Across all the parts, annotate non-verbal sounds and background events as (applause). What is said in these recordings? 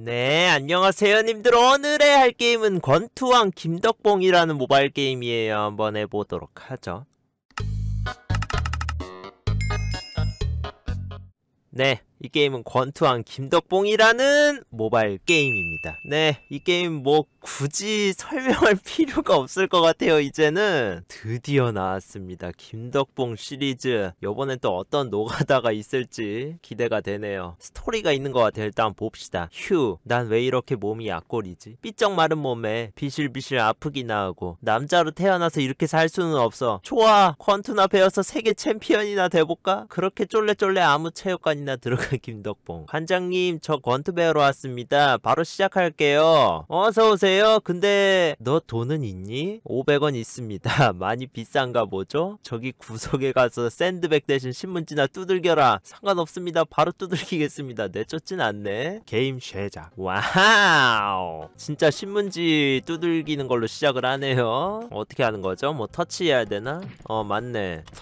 네, 안녕하세요 님들. 오늘의 할 게임은 권투왕 김덕봉이라는 모바일 게임이에요. 한번 해보도록 하죠. 네, 이 게임은 권투왕 김덕봉이라는 모바일 게임입니다. 네, 이 게임 뭐 굳이 설명할 (laughs) 필요가 없을 것 같아요. 이제는 드디어 나왔습니다. 김덕봉 시리즈. 요번엔 또 어떤 노가다가 있을지 기대가 되네요. 스토리가 있는 것 같아요. 일단 봅시다. 휴, 난 왜 이렇게 몸이 약골이지? 삐쩍 마른 몸에 비실비실 아프기나 하고 남자로 태어나서 이렇게 살 수는 없어. 좋아, 권투나 배워서 세계 챔피언이나 돼볼까? 그렇게 쫄래쫄래 아무 체육관이나 들어가 (laughs) 김덕봉 관장님 저 권투 배우로 왔습니다 바로 시작할게요 어서오세요 근데 너 돈은 있니? 500원 있습니다 (laughs) 많이 비싼가 보죠? 저기 구석에 가서 샌드백 대신 신문지나 두들겨라 상관없습니다 바로 두들기겠습니다 내쫓진 않네 게임 쉐자 와우 진짜 신문지 두들기는 걸로 시작을 하네요 어떻게 하는 거죠? 뭐 터치해야 되나? 어 맞네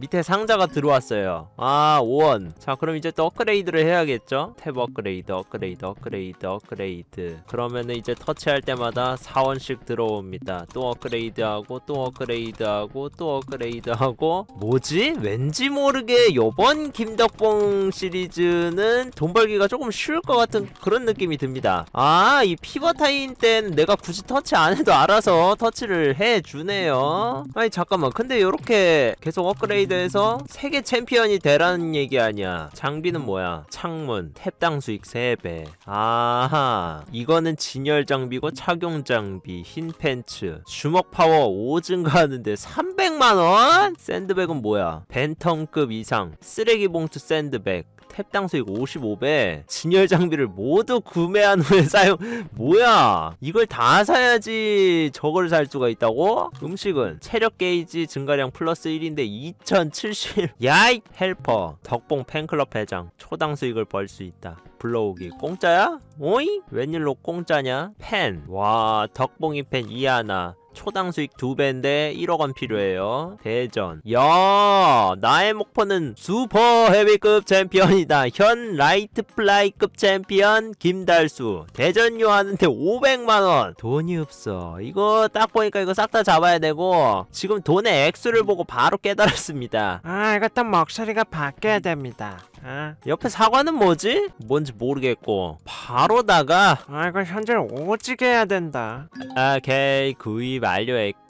밑에 상자가 들어왔어요 아 5원 자 그럼 이제 또 업그레이드를 해야겠죠 탭 업그레이드 업그레이드 업그레이드 업그레이드 그러면은 이제 터치할 때마다 4원씩 들어옵니다 또 업그레이드하고 또 업그레이드하고 또 업그레이드하고 뭐지? 왠지 모르게 요번 김덕봉 시리즈는 돈 벌기가 조금 쉬울 것 같은 그런 느낌이 듭니다 아 이피버타인땐 내가 굳이 터치 안 해도 알아서 터치를 해주네요 아니 잠깐만 근데 이렇게 계속 업그레이드 돼서 세계 챔피언이 되라는 얘기 아니야 장비는 뭐야 창문 탭당 수익 3배 아하 이거는 진열 장비고 착용 장비 흰 팬츠 주먹 파워 5 증가하는데 300만원? 샌드백은 뭐야 벤텀급 이상 쓰레기 봉투 샌드백 탭당 수익 55배 진열 장비를 모두 구매한 후에 (laughs) 사용 뭐야 이걸 다 사야지 저걸 살 수가 있다고? 음식은 체력 게이지 증가량 플러스 1인데 2070 (laughs) 야이 헬퍼 덕봉 팬클럽 회장 초당 수익을 벌 수 있다 불러오기 공짜야? 오잉? 웬일로 공짜냐? 팬 와 덕봉이 팬 이하나 초당 수익 2배인데 1억원 필요해요 대전 야 나의 목표는 슈퍼 헤비급 챔피언이다 현 라이트 플라이급 챔피언 김달수 대전요 하는데 500만원 돈이 없어 이거 딱 보니까 이거 싹 다 잡아야 되고 지금 돈의 액수를 보고 바로 깨달았습니다 아 이거 딱 목소리가 바뀌어야 됩니다 아, 옆에 사과는 뭐지? 뭔지 모르겠고 바로다가 아 이거 현질 오지게 해야 된다 오케이 구입 완료했고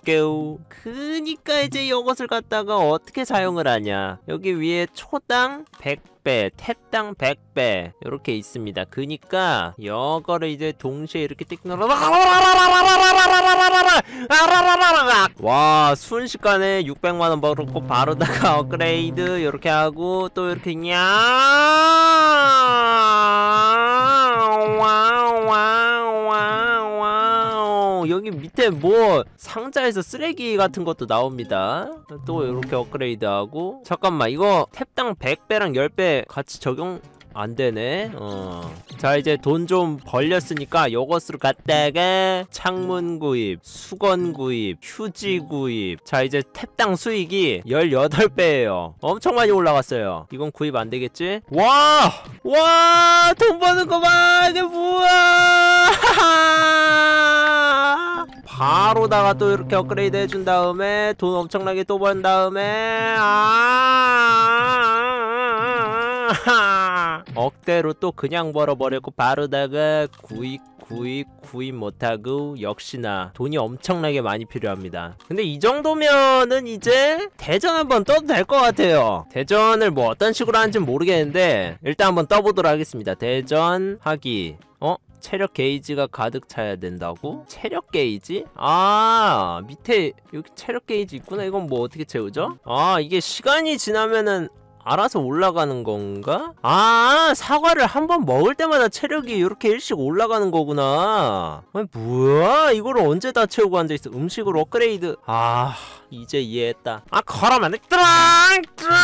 그니까 이제 이것을 갖다가 어떻게 사용을 하냐 여기 위에 초당 100 100배, 탭당 100배 이렇게 있습니다. 그니까 여거를 이제 동시에 이렇게 띡 눌러 와 순식간에 600만원 벌었고 바로다가 업그레이드 이렇게 하고 또 이렇게 냐 와우 여기 밑에 뭐 상자에서 쓰레기 같은 것도 나옵니다 또 이렇게 업그레이드하고 잠깐만 이거 탭당 100배랑 10배 같이 적용 안되네 어. 자 이제 돈 좀 벌렸으니까 요것으로 갔다가 창문 구입 수건 구입 휴지 구입 자 이제 탭당 수익이 18배예요 엄청 많이 올라갔어요 이건 구입 안되겠지? 와! 와! 돈 버는 거봐 이게 뭐야! 바로다가 또 이렇게 업그레이드 해준 다음에 돈 엄청나게 또 번 다음에 아, 아, 아, 아 억대로 또 그냥 벌어버렸고 바로다가 구입 구입 구입 못하고 역시나 돈이 엄청나게 많이 필요합니다 근데 이 정도면은 이제 대전 한번 떠도 될 것 같아요 대전을 뭐 어떤 식으로 하는지 모르겠는데 일단 한번 떠보도록 하겠습니다 대전 하기 어? 체력 게이지가 가득 차야 된다고? 체력 게이지? 아 밑에 여기 체력 게이지 있구나 이건 뭐 어떻게 채우죠? 아 이게 시간이 지나면은 알아서 올라가는 건가? 아 사과를 한 번 먹을 때마다 체력이 이렇게 일씩 올라가는 거구나 아니 뭐야 이거를 언제 다 채우고 앉아있어 음식으로 업그레이드 아 이제 이해했다 아 걸어만 뚜랑 뚜랑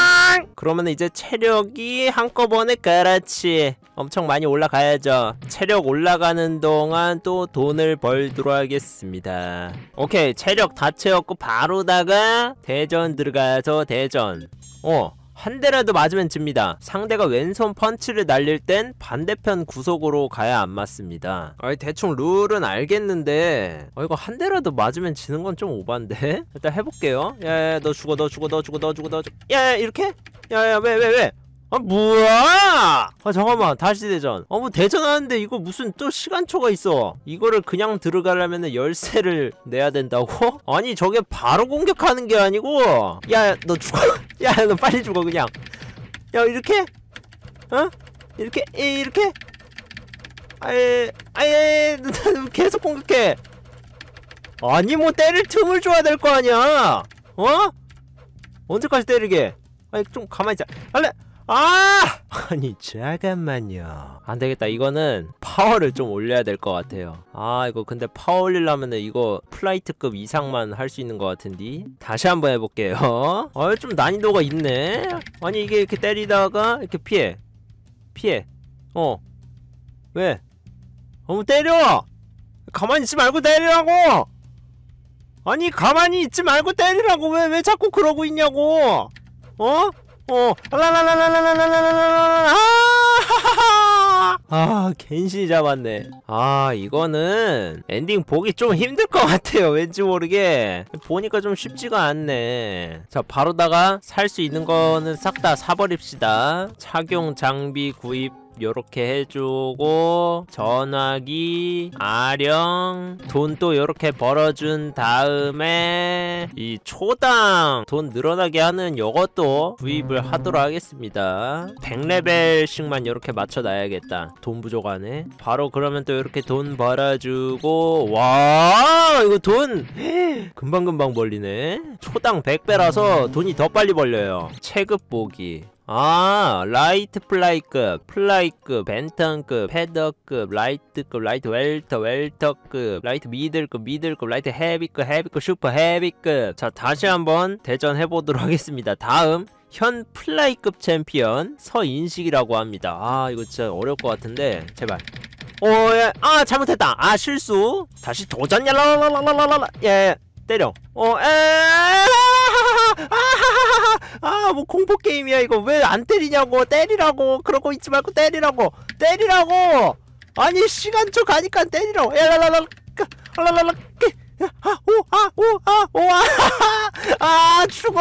그러면 이제 체력이 한꺼번에 그렇지 엄청 많이 올라가야죠 체력 올라가는 동안 또 돈을 벌도록 하겠습니다 오케이 체력 다 채웠고 바로다가 대전 들어가서 대전 어한 대라도 맞으면 집니다. 상대가 왼손 펀치를 날릴 땐 반대편 구속으로 가야 안 맞습니다. 아이 대충 룰은 알겠는데 어 이거 한 대라도 맞으면 지는 건 좀 오반데? (laughs) 일단 해볼게요. 야너 죽어 너 죽어 너 죽어 너 죽어 너 죽어 야야 이렇게? 야야 왜 왜 왜? 왜, 왜? 아 뭐야 아 잠깐만 다시 대전 어뭐 대전하는데 이거 무슨 또 시간초가 있어 이거를 그냥 들어가려면 열쇠를 내야 된다고? (laughs) 아니 저게 바로 공격하는 게 아니고 야 너 죽어 (laughs) 야 너 빨리 죽어 그냥 야 이렇게? 어? 이렇게? 에이, 이렇게? 아예 아예 (laughs) 계속 공격해 아니 뭐 때릴 틈을 줘야 될 거 아니야 어? 언제까지 때리게 아니 좀 가만히 있자 할래 아! (laughs) 아니 잠깐만요 안되겠다 이거는 파워를 좀 올려야 될 것 같아요 아 이거 근데 파워 올리려면 이거 플라이트급 이상만 할 수 있는 것 같은데 다시 한번 해볼게요 어좀 난이도가 있네 아니 이게 이렇게 때리다가 이렇게 피해 피해 어 왜? 어머 때려! 가만히 있지 말고 때리라고! 아니 가만히 있지 말고 때리라고 왜 왜 자꾸 그러고 있냐고! 어? 어, 라라라라라라라라라라. 아, 겐시 잡았네. 아, 이거는 엔딩 보기 좀 힘들 것 같아요. 왠지 모르게. 보니까 좀 쉽지가 않네. 자, 바로다가 살 수 있는 거는 싹 다 사버립시다. 착용 장비 구입 요렇게 해주고 전화기 아령 돈 또 요렇게 벌어준 다음에 이 초당 돈 늘어나게 하는 요것도 구입을 음. 하도록 하겠습니다 100레벨씩만 요렇게 맞춰놔야겠다 돈 부족하네 바로 그러면 또 이렇게 돈 벌어주고 와 이거 돈 (gasps) 금방금방 벌리네 초당 100배라서 돈이 더 빨리 벌려요 체급 보기 아 라이트 플라이급 플라이급 벤턴급 헤더급 라이트급 라이트 웰터 웰터급 라이트 미들급 미들급 라이트 헤비급 헤비급 슈퍼 헤비급 자 다시 한번 대전해보도록 하겠습니다 다음 현 플라이급 챔피언 서인식이라고 합니다 아 이거 진짜 어려울 것 같은데 제발 오예 아 잘못했다 아 실수 다시 도전 야라라라라라라 예, 예 때려 오에 어, 아뭐 공포 게임이야 이거 왜 안 때리냐고 때리라고 그러고 있지 말고 때리라고 때리라고 아니 시간 좀 가니까 때리라고 야라라라 라라라 아오아오아오아아 죽어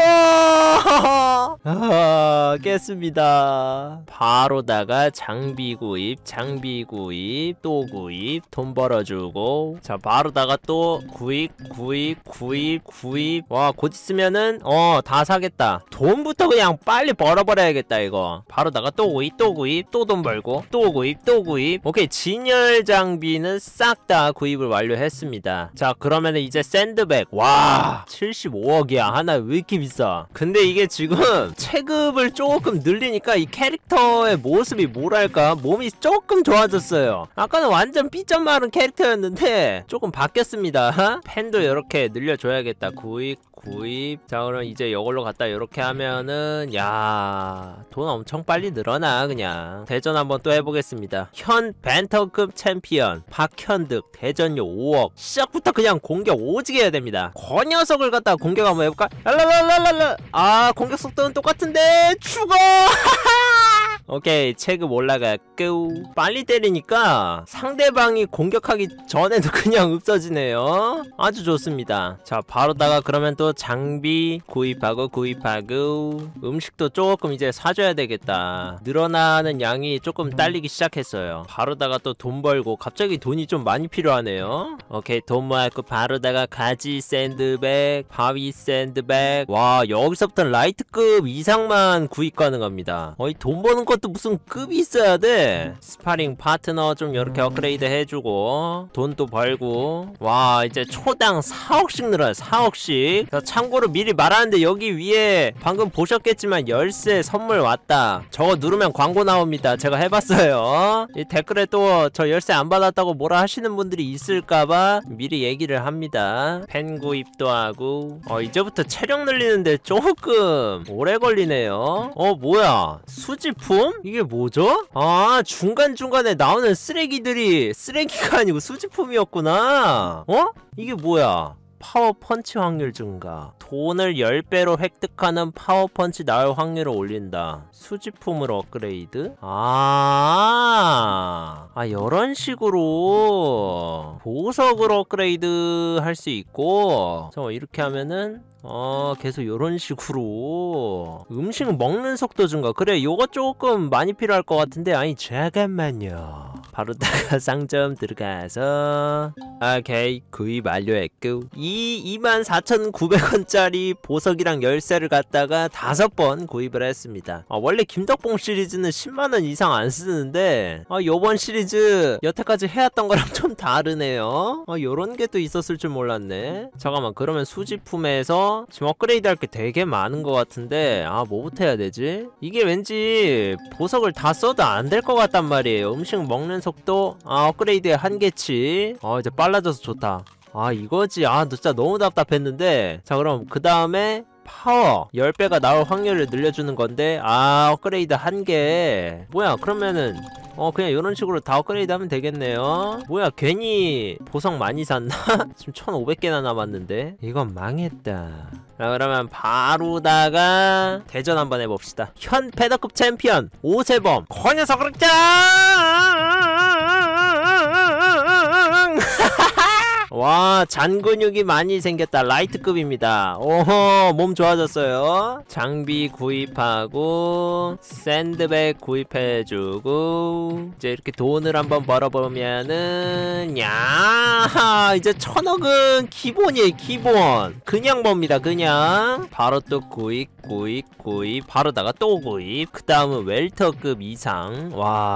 아 깼습니다 바로다가 장비 구입 장비 구입 또 구입 돈 벌어주고 자 바로다가 또 구입 구입 구입 구입 와곧 있으면은 어다 사겠다 돈부터 그냥 빨리 벌어버려야겠다 이거 바로다가 또 구입 또 구입 또 돈 벌고 또 구입 또 구입 오케이 진열 장비는 싹 다 구입을 완료했습니다 자 그러면 그러면 이제 샌드백 와 75억이야 하나 왜 이렇게 비싸 근데 이게 지금 (laughs) 체급을 조금 늘리니까 이 캐릭터의 모습이 뭐랄까 몸이 조금 좋아졌어요 아까는 완전 삐쩍 마른 캐릭터였는데 조금 바뀌었습니다 (laughs) 펜도 이렇게 늘려줘야겠다 구입 구입 자 그럼 이제 이걸로 갔다 이렇게 하면은 야 돈 엄청 빨리 늘어나 그냥 대전 한번 또 해보겠습니다 현 벤턴급 챔피언 박현득 대전료 5억 시작부터 그냥 공격 오지게 해야 됩니다 거 녀석을 갖다 공격 한번 해볼까? 랄랄랄랄랄라 아 공격 속도는 똑같은데 죽어 (laughs) 오케이 체급 올라갔요 빨리 때리니까 상대방이 공격하기 전에도 (laughs) 그냥 없어지네요 아주 좋습니다 자 바로다가 그러면 또 장비 구입하고 구입하고 음식도 조금 이제 사줘야 되겠다 늘어나는 양이 조금 딸리기 시작했어요 바로다가 또 돈 벌고 갑자기 돈이 좀 많이 필요하네요 오케이 돈 모았고 바로다가 가지 샌드백 바위 샌드백 와 여기서부터 라이트급 이상만 구입 가능합니다 어이 돈 버는 거 것도 무슨 급이 있어야 돼 음. 스파링 파트너 좀 이렇게 음. 업그레이드 해주고 돈도 벌고 와 이제 초당 4억씩 늘어요 4억씩 참고로 미리 말하는데 여기 위에 방금 보셨겠지만 열쇠 선물 왔다 저거 누르면 광고 나옵니다 제가 해봤어요 이 댓글에 또 저 열쇠 안 받았다고 뭐라 하시는 분들이 있을까봐 미리 얘기를 합니다 펜 구입도 하고 어 이제부터 체력 늘리는데 조금 오래 걸리네요 어 뭐야 수지품? 어? 이게 뭐죠? 아 중간중간에 나오는 쓰레기들이 쓰레기가 아니고 수집품이었구나 어? 이게 뭐야 파워펀치 확률 증가 돈을 10배로 획득하는 파워펀치 나올 확률을 올린다 수집품으로 업그레이드? 아 이런 식으로 보석으로 업그레이드 할 수 있고 저 이렇게 하면은 어 계속 이런 식으로 음식 먹는 속도 증가 그래 요거 조금 많이 필요할 것 같은데 아니 잠깐만요 바로다가 (laughs) 상점 들어가서 오케이 구입 완료했고 이 24,900원짜리 보석이랑 열쇠를 갖다가 다섯 번 구입을 했습니다 아 원래 김덕봉 시리즈는 10만원 이상 안 쓰는데 아 요번 시리즈 퀴즈 여태까지 해왔던 거랑 (laughs) 좀 다르네요 아 요런 게 또 있었을 줄 몰랐네 잠깐만 그러면 수지품에서 지금 업그레이드 할 게 되게 많은 것 같은데 아 뭐부터 해야 되지? 이게 왠지 보석을 다 써도 안 될 것 같단 말이에요 음식 먹는 속도 아 업그레이드의 한계치 아 이제 빨라져서 좋다 아 이거지 아 진짜 너무 답답했는데 자 그럼 그 다음에 파워 10배가 나올 확률을 늘려주는 건데 아 업그레이드 한 개 뭐야 그러면은 어 그냥 이런 식으로 다 업그레이드 하면 되겠네요 뭐야 괜히 보석 많이 샀나? (laughs) 지금 1500개나 남았는데 이건 망했다 자 그러면 바로다가 대전 한번 해봅시다 현 패더급 챔피언 오세범 권여서 그 그렇자 와 잔근육이 많이 생겼다 라이트급입니다 오호 몸 좋아졌어요 장비 구입하고 샌드백 구입해주고 이제 이렇게 돈을 한번 벌어보면은 야 이제 천억은 기본이에요 기본 그냥 봅니다 그냥 바로 또 구입 구입 구입 바로다가 또 구입 그 다음은 웰터급 이상 와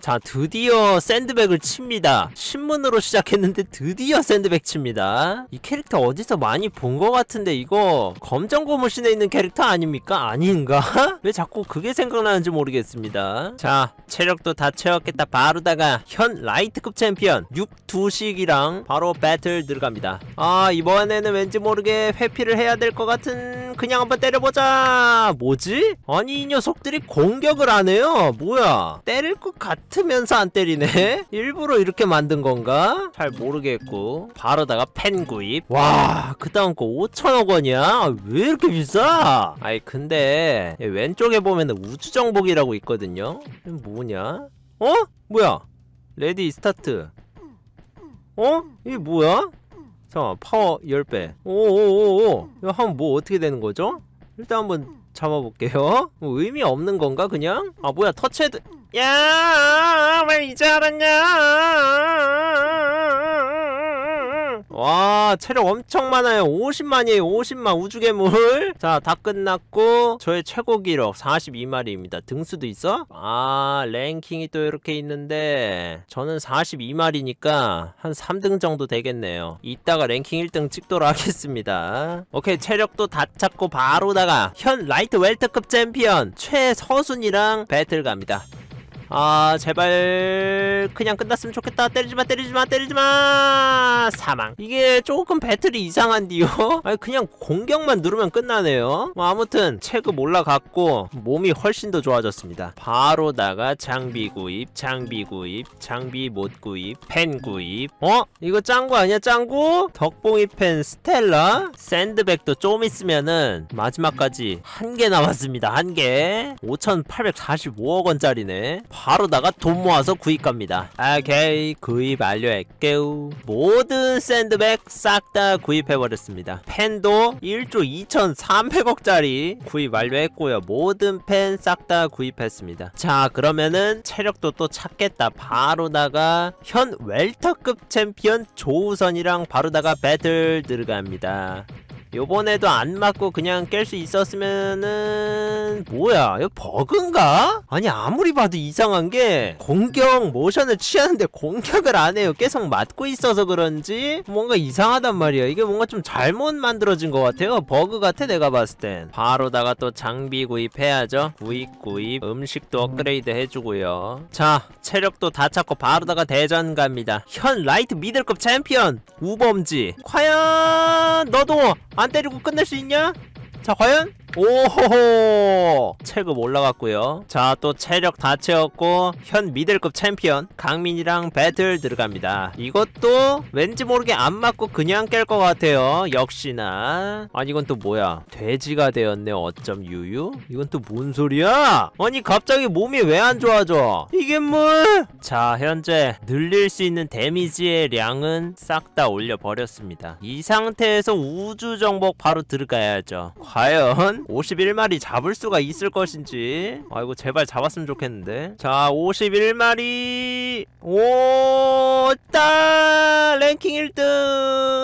자 드디어 샌드백을 칩니다 신문으로 시작했는데 드디어 샌드백치입니다. 이 캐릭터 어디서 많이 본 것 같은데 이거 검정 고무신에 있는 캐릭터 아닙니까? 아닌가? (laughs) 왜 자꾸 그게 생각나는지 모르겠습니다. 자, 체력도 다 채웠겠다. 바로다가 현 라이트급 챔피언 6두식이랑 바로 배틀 들어갑니다. 아, 이번에는 왠지 모르게 회피를 해야 될 것 같은 그냥 한번 때려보자. 뭐지? 아니, 이 녀석들이 공격을 안 해요. 뭐야? 때릴 것 같으면서 안 때리네? (laughs) 일부러 이렇게 만든 건가? 잘 모르겠고 바로다가 펜 구입 와 그다음 거 5천억 원이야? 아, 왜 이렇게 비싸? 아이 근데 왼쪽에 보면 우주정복이라고 있거든요 뭐냐? 어? 뭐야? 레디 스타트 어? 이게 뭐야? 잠깐 파워 10배 오오오오 이거 하면 뭐 어떻게 되는 거죠? 일단 한번 잡아볼게요 뭐 의미 없는 건가 그냥? 아 뭐야 터치해도 야왜 이제 알았냐 와 체력 엄청 많아요 50만이에요 50만 우주괴물 (laughs) 자 다 끝났고 저의 최고 기록 42마리입니다 등수도 있어? 아 랭킹이 또 이렇게 있는데 저는 42마리니까 한 3등 정도 되겠네요 이따가 랭킹 1등 찍도록 하겠습니다 오케이 체력도 다 찾고 바로다가 현 라이트 웰터급 챔피언 최서순이랑 배틀 갑니다 아 제발 그냥 끝났으면 좋겠다 때리지마 때리지마 때리지마 사망 이게 조금 배틀이 이상한데요 (laughs) 아니 그냥 공격만 누르면 끝나네요 뭐 아무튼 체급 올라갔고 몸이 훨씬 더 좋아졌습니다 바로다가 장비 구입 장비 구입 장비 못 구입 펜 구입 어? 이거 짱구 아니야 짱구? 덕봉이 펜 스텔라 샌드백도 좀 있으면은 마지막까지 한 개 남았습니다 한 개 5845억원짜리네 바로다가 돈 모아서 구입 갑니다 오케이 구입 완료했고 모든 샌드백 싹 다 구입해버렸습니다 펜도 1조 2300억짜리 구입 완료했고요 모든 펜 싹 다 구입했습니다 자 그러면은 체력도 또 찾겠다 바로다가 현 웰터급 챔피언 조우선이랑 바로다가 배틀 들어갑니다 요번에도 안 맞고 그냥 깰 수 있었으면은 뭐야 이거 버그인가? 아니 아무리 봐도 이상한게 공격 모션을 취하는데 공격을 안해요 계속 맞고 있어서 그런지 뭔가 이상하단 말이야 이게 뭔가 좀 잘못 만들어진 것 같아요 버그 같아 내가 봤을 땐 바로다가 또 장비 구입해야죠 구입 구입 음식도 업그레이드 해주고요 자 체력도 다 찾고 바로다가 대전 갑니다 현 라이트 미들급 챔피언 우범지 과연 너도 안 때리고 끝낼 수 있냐? 자 과연? 오호호 체급 올라갔고요 자또 체력 다 채웠고 현 미들급 챔피언 강민이랑 배틀 들어갑니다 이것도 왠지 모르게 안 맞고 그냥 깰 것 같아요 역시나 아니 이건 또 뭐야 돼지가 되었네 어쩜 유유 이건 또 뭔 소리야 아니 갑자기 몸이 왜 안 좋아져 이게 뭘자 현재 늘릴 수 있는 데미지의 량은 싹 다 올려버렸습니다 이 상태에서 우주정복 바로 들어가야죠 과연 51마리 잡을 수가 있을 것인지 아이고 제발 잡았으면 좋겠는데 자 51마리 오따 랭킹 1등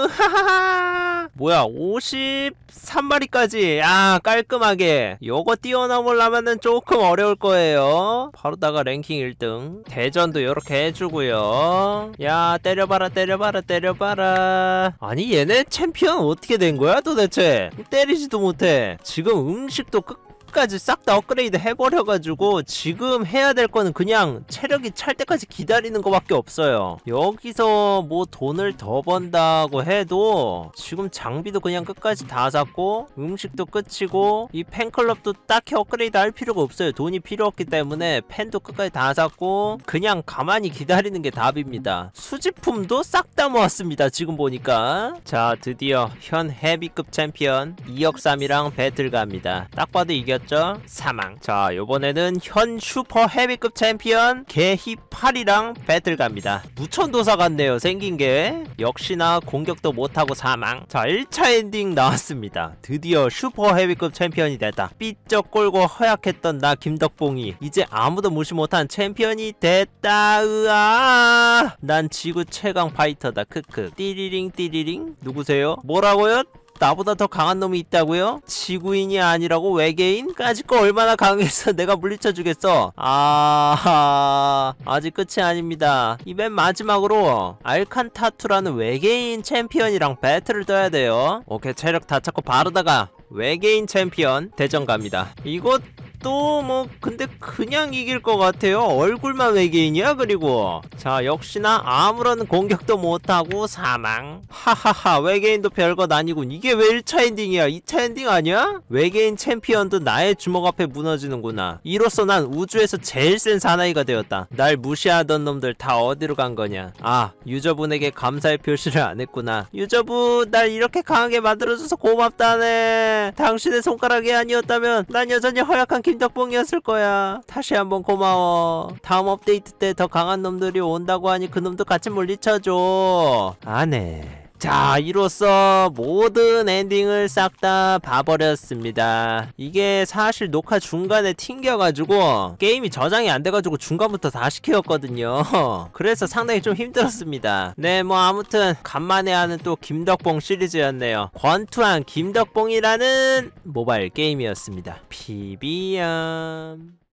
하하하 뭐야 53마리까지 아 깔끔하게 요거 뛰어넘으려면은 조금 어려울 거예요 바로다가 랭킹 1등 대전도 요렇게 해주고요 야 때려봐라 때려봐라 때려봐라 아니 얘네 챔피언 어떻게 된 거야 도대체 때리지도 못해 지금 지금 음식도 끝 템까지 싹 다 업그레이드 해버려가지고 지금 해야 될 거는 그냥 체력이 찰 때까지 기다리는 거밖에 없어요 여기서 뭐 돈을 더 번다고 해도 지금 장비도 그냥 끝까지 다 샀고 음식도 끝이고 이 팬클럽도 딱히 업그레이드 할 필요가 없어요 돈이 필요 없기 때문에 팬도 끝까지 다 샀고 그냥 가만히 기다리는 게 답입니다 수집품도 싹 다 모았습니다 지금 보니까 자 드디어 현 헤비급 챔피언 2억3이랑 배틀 갑니다 딱 봐도 이겼 맞았죠? 사망 자 요번에는 현 슈퍼 헤비급 챔피언 개히팔이랑 배틀 갑니다 무천도사 같네요 생긴게 역시나 공격도 못하고 사망 자 1차 엔딩 나왔습니다 드디어 슈퍼 헤비급 챔피언이 됐다 삐쩍 꼴고 허약했던 나 김덕봉이 이제 아무도 무시 못한 챔피언이 됐다 으아 난 지구 최강 파이터다 크크 띠리링 띠리링 누구세요? 뭐라고요? 나보다 더 강한 놈이 있다고요? 지구인이 아니라고 외계인? 까짓거 얼마나 강해서 (laughs) 내가 물리쳐 주겠어 아... 아직 끝이 아닙니다 이 맨 마지막으로 알칸타투라는 외계인 챔피언이랑 배틀을 떠야 돼요 오케이 체력 다 찾고 바르다가 외계인 챔피언 대전 갑니다 이곳 또뭐 근데 그냥 이길 것 같아요 얼굴만 외계인이야 그리고 자 역시나 아무런 공격도 못하고 사망 하하하 외계인도 별것 아니군 이게 왜 1차 엔딩이야 2차 엔딩 아니야? 외계인 챔피언도 나의 주먹 앞에 무너지는구나 이로써 난 우주에서 제일 센 사나이가 되었다 날 무시하던 놈들 다 어디로 간 거냐 아 유저분에게 감사의 표시를 안 했구나 유저분 날 이렇게 강하게 만들어줘서 고맙다네 당신의 손가락이 아니었다면 난 여전히 허약한 길 미친 덕봉이었을 거야. 다시 한번 고마워. 다음 업데이트 때 더 강한 놈들이 온다고 하니 그놈도 같이 물리쳐줘. 안 아, 해. 네. 자 이로써 모든 엔딩을 싹 다 봐버렸습니다 이게 사실 녹화 중간에 튕겨가지고 게임이 저장이 안 돼가지고 중간부터 다시 키웠거든요 (laughs) 그래서 상당히 좀 힘들었습니다 네 뭐 아무튼 간만에 하는 또 김덕봉 시리즈였네요 권투한 김덕봉이라는 모바일 게임이었습니다 비비엄